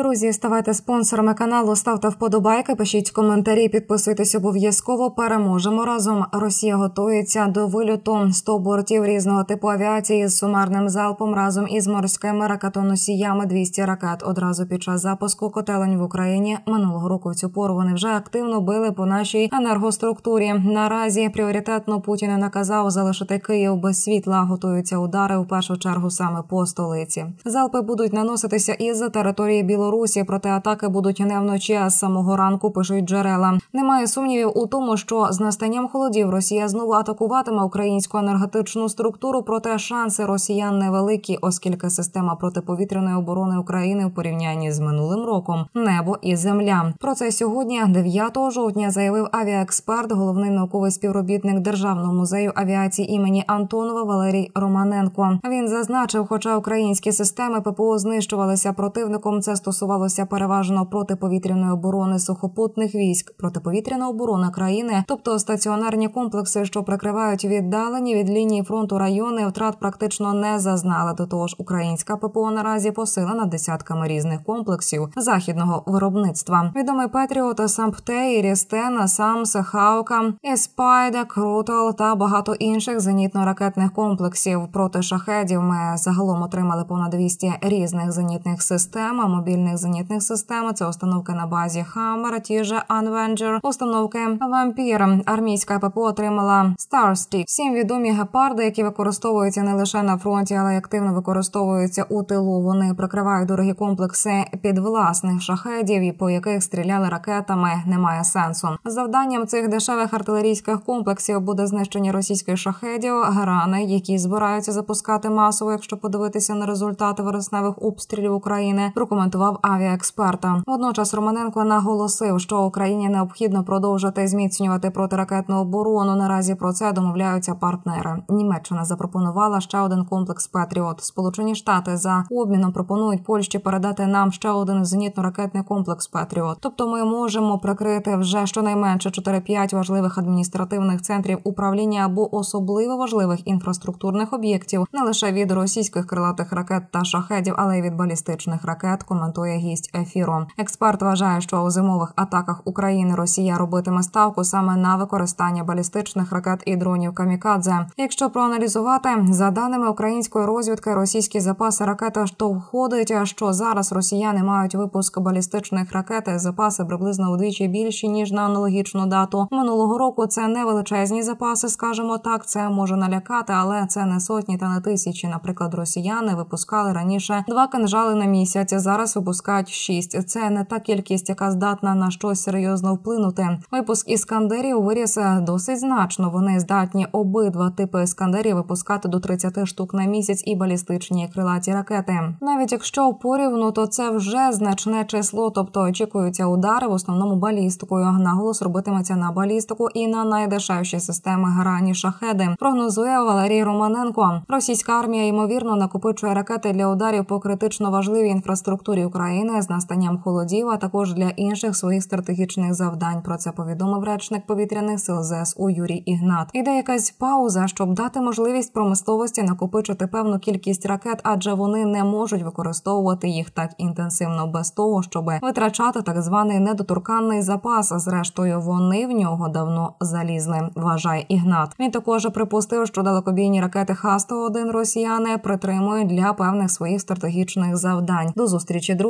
Друзі, ставайте спонсорами каналу, ставте вподобайки, пишіть коментарі, підписуйтесь обов'язково. Переможемо разом. Росія готується до вильоту 100 бортів різного типу авіації з сумарним залпом разом із морськими ракетоносіями 200 ракет. Одразу під час запуску котелень в Україні минулого року в цю пору вони вже активно били по нашій енергоструктурі. Наразі пріоритетно Путін наказав залишити Київ без світла. Готуються удари в першу чергу саме по столиці. Залпи будуть наноситися із території Білорусі. Білорусі, проте атаки будуть не вночі, а з самого ранку пишуть джерела. Немає сумнівів у тому, що з настанням холодів Росія знову атакуватиме українську енергетичну структуру. Проте шанси росіян невеликі, оскільки система протиповітряної оборони України в порівнянні з минулим роком небо і земля. Про це сьогодні, 9 жовтня, заявив авіаексперт, головний науковий співробітник державного музею авіації імені Антонова Валерій Романенко. Він зазначив, хоча українські системи ППО знищувалися противником, це стосується застосувалося переважно протиповітряної оборони сухопутних військ, протиповітряна оборона країни, тобто стаціонарні комплекси, що прикривають віддалені від лінії фронту райони, втрат практично не зазнали. До того ж, українська ППО наразі посилена десятками різних комплексів західного виробництва. Відомий Петріот, Самптей, Рістена, Самс, Хаука, Еспайда, Крутал та багато інших зенітно-ракетних комплексів проти шахедів. Ми загалом отримали понад 200 різних зенітних систем, мобільних зенітних зенітних систем. Це установки на базі Хаммер, ті же Анвенджер, установки Вампір. Армійська ППО отримала Старстік. Всім відомі гепарди, які використовуються не лише на фронті, але й активно використовуються у тилу. Вони прикривають дорогі комплекси під власних шахедів, і по яких стріляли ракетами. Немає сенсу. Завданням цих дешевих артилерійських комплексів буде знищення російських шахедів, грани, які збираються запускати масово, якщо подивитися на результати вересневих обстрілів України. Прокоментував підсумував авіаексперта. Водночас Романенко наголосив, що Україні необхідно продовжити зміцнювати протиракетну оборону. Наразі про це домовляються партнери. Німеччина запропонувала ще один комплекс Петріот. Сполучені Штати за обміном пропонують Польщі передати нам ще один зенітно-ракетний комплекс Петріот. Тобто, ми можемо прикрити вже щонайменше 4-5 важливих адміністративних центрів управління або особливо важливих інфраструктурних об'єктів не лише від російських крилатих ракет та шахедів, але й від балістичних ракет. Коментує коментує гість ефіру. Експерт вважає, що у зимових атаках України Росія робитиме ставку саме на використання балістичних ракет і дронів камікадзе. Якщо проаналізувати за даними української розвідки, російські запаси ракет то входить, що зараз росіяни мають випуск балістичних ракет. Запаси приблизно удвічі більші ніж на аналогічну дату минулого року. Це не величезні запаси, скажімо так. Це може налякати, але це не сотні та не тисячі. Наприклад, росіяни випускали раніше два кинжали на місяць. Зараз випускають випускають шість. Це не та кількість, яка здатна на щось серйозно вплинути. Випуск іскандерів виріс е, досить значно. Вони здатні обидва типи іскандерів випускати до 30 штук на місяць і балістичні крилаті ракети. Навіть якщо порівну, то це вже значне число, тобто очікуються удари в основному балістикою. Наголос робитиметься на балістику і на найдешевші системи грані шахеди. Прогнозує Валерій Романенко. Російська армія ймовірно накопичує ракети для ударів по критично важливій інфраструктурі України. України з настанням холодів, а також для інших своїх стратегічних завдань. Про це повідомив речник повітряних сил ЗСУ Юрій Ігнат. Іде якась пауза, щоб дати можливість промисловості накопичити певну кількість ракет, адже вони не можуть використовувати їх так інтенсивно без того, щоб витрачати так званий недоторканний запас. Зрештою, вони в нього давно залізли. Вважає ігнат. Він також припустив, що далекобійні ракети Х-101 росіяни притримують для певних своїх стратегічних завдань. До зустрічі Друг